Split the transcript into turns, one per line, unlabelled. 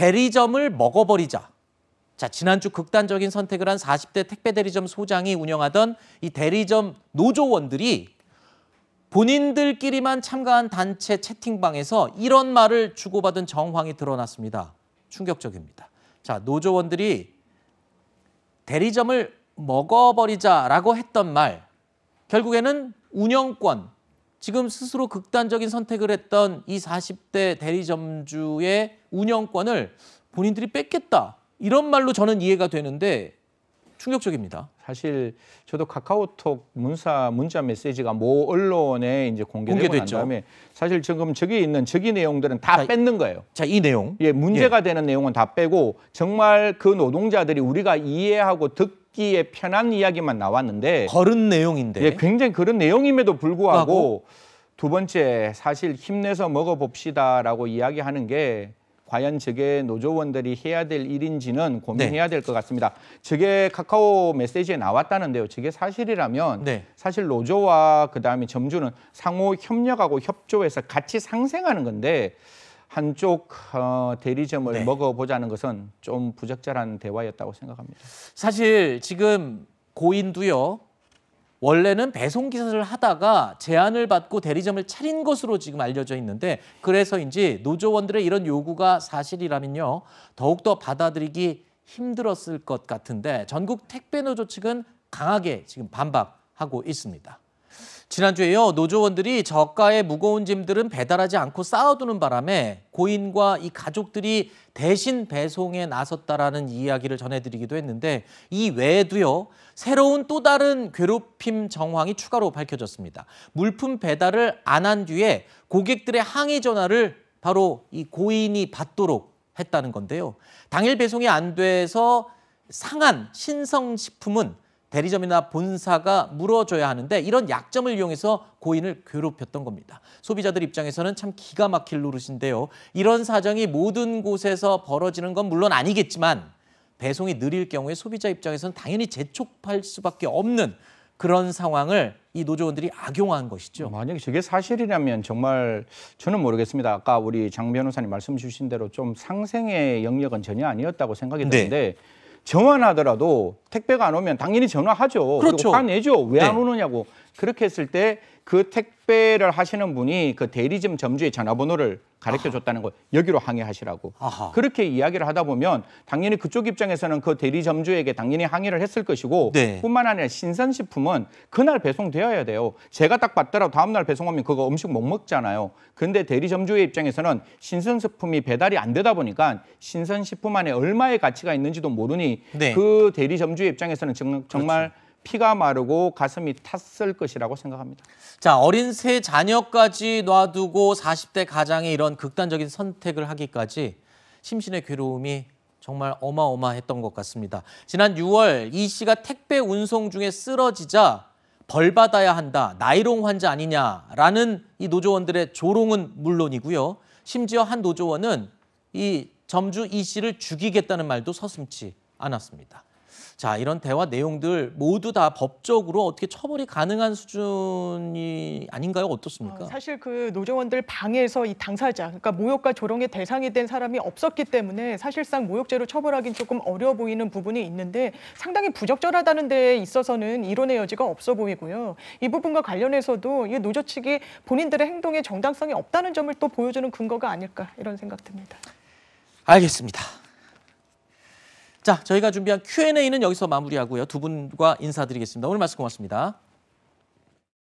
대리점을 먹어버리자. 자, 지난주 극단적인 선택을 한 40대 택배 대리점 소장이 운영하던 이 대리점 노조원들이 본인들끼리만 참가한 단체 채팅방에서 이런 말을 주고받은 정황이 드러났습니다. 충격적입니다. 자, 노조원들이 대리점을 먹어버리자라고 했던 말, 결국에는 운영권, 지금 스스로 극단적인 선택을 했던 이 40대 대리점주의 운영권을 본인들이 뺏겠다. 이런 말로 저는 이해가 되는데 충격적입니다.
사실 저도 카카오톡 문사 문자 메시지가 모 언론에 이제 공개되고 공개됐죠. 난 다음에 사실 지금 저기 있는 저기 내용들은 다 자, 뺏는 거예요. 자, 이 내용. 예, 문제가 예. 되는 내용은 다 빼고 정말 그 노동자들이 우리가 이해하고 듣 듣기에 편한 이야기만 나왔는데 거른 내용인데 예, 굉장히 그런 내용임에도 불구하고 하고. 두 번째 사실 힘내서 먹어봅시다라고 이야기하는 게 과연 저게 노조원들이 해야 될 일인지는 고민해야 네. 될것 같습니다. 저게 카카오 메시지에 나왔다는데요. 저게 사실이라면 네. 사실 노조와 그다음에 점주는 상호 협력하고 협조해서 같이 상생하는 건데 한쪽 어, 대리점을 네. 먹어보자는 것은 좀 부적절한 대화였다고 생각합니다. 사실 지금
고인도요. 원래는 배송 기사를 하다가 제안을 받고 대리점을 차린 것으로 지금 알려져 있는데 그래서인지 노조원들의 이런 요구가 사실이라면요 더욱더 받아들이기 힘들었을 것 같은데 전국 택배 노조 측은 강하게 지금 반박하고 있습니다. 지난주에요 노조원들이 저가의 무거운 짐들은 배달하지 않고 쌓아두는 바람에 고인과 이 가족들이 대신 배송에 나섰다라는 이야기를 전해드리기도 했는데 이 외에도요 새로운 또 다른 괴롭힘 정황이 추가로 밝혀졌습니다. 물품 배달을 안 한 뒤에 고객들의 항의 전화를 바로 이 고인이 받도록 했다는 건데요. 당일 배송이 안 돼서 상한 신성식품은 대리점이나 본사가 물어줘야 하는데 이런 약점을 이용해서 고인을 괴롭혔던 겁니다. 소비자들 입장에서는 참 기가 막힐 노릇인데요. 이런 사정이 모든 곳에서 벌어지는 건 물론 아니겠지만 배송이 느릴 경우에 소비자 입장에서는 당연히 재촉할 수밖에 없는 그런 상황을 이 노조원들이 악용한 것이죠. 만약에 저게
사실이라면 정말 저는 모르겠습니다. 아까 우리 장 변호사님 말씀 주신 대로 좀 상생의 영역은 전혀 아니었다고 생각이 네. 드는데 네. 전화하더라도 택배가 안 오면 당연히 전화하죠. 그렇죠. 화내죠. 왜안 네. 오느냐고. 그렇게 했을 때그 택배를 하시는 분이 그 대리점 점주의 전화번호를 가르쳐 줬다는 거 여기로 항의하시라고 아하. 그렇게 이야기를 하다 보면 당연히 그쪽 입장에서는 그 대리점주에게 당연히 항의를 했을 것이고 네. 뿐만 아니라 신선식품은 그날 배송되어야 돼요 제가 딱봤더라도 다음날 배송하면 그거 음식 못 먹잖아요 근데 대리점주의 입장에서는 신선식품이 배달이 안 되다 보니까 신선식품 안에 얼마의 가치가 있는지도 모르니 네. 그 대리점주의 입장에서는 정,
말 그렇죠. 피가 마르고 가슴이 탔을 것이라고 생각합니다. 자, 어린 세 자녀까지 놔두고 40대 가장의 이런 극단적인 선택을 하기까지 심신의 괴로움이 정말 어마어마했던 것 같습니다. 지난 6월 이 씨가 택배 운송 중에 쓰러지자 벌 받아야 한다, 나이롱 환자 아니냐라는 이 노조원들의 조롱은 물론이고요. 심지어 한 노조원은 이 점주 이 씨를 죽이겠다는 말도 서슴지 않았습니다. 자, 이런 대화 내용들 모두 다 법적으로 어떻게 처벌이 가능한 수준이 아닌가요? 어떻습니까? 어, 사실 그 노조원들 방에서 이 당사자, 그러니까 모욕과 조롱의 대상이 된 사람이 없었기 때문에 사실상 모욕죄로 처벌하기 조금 어려워 보이는 부분이 있는데 상당히 부적절하다는 데 있어서는 이론의 여지가 없어 보이고요. 이 부분과 관련해서도 이 노조 측이 본인들의 행동에 정당성이 없다는 점을 또 보여주는 근거가 아닐까 이런 생각 듭니다. 알겠습니다. 자, 저희가 준비한 Q&A는 여기서 마무리하고요. 두 분과 인사드리겠습니다. 오늘 말씀 고맙습니다.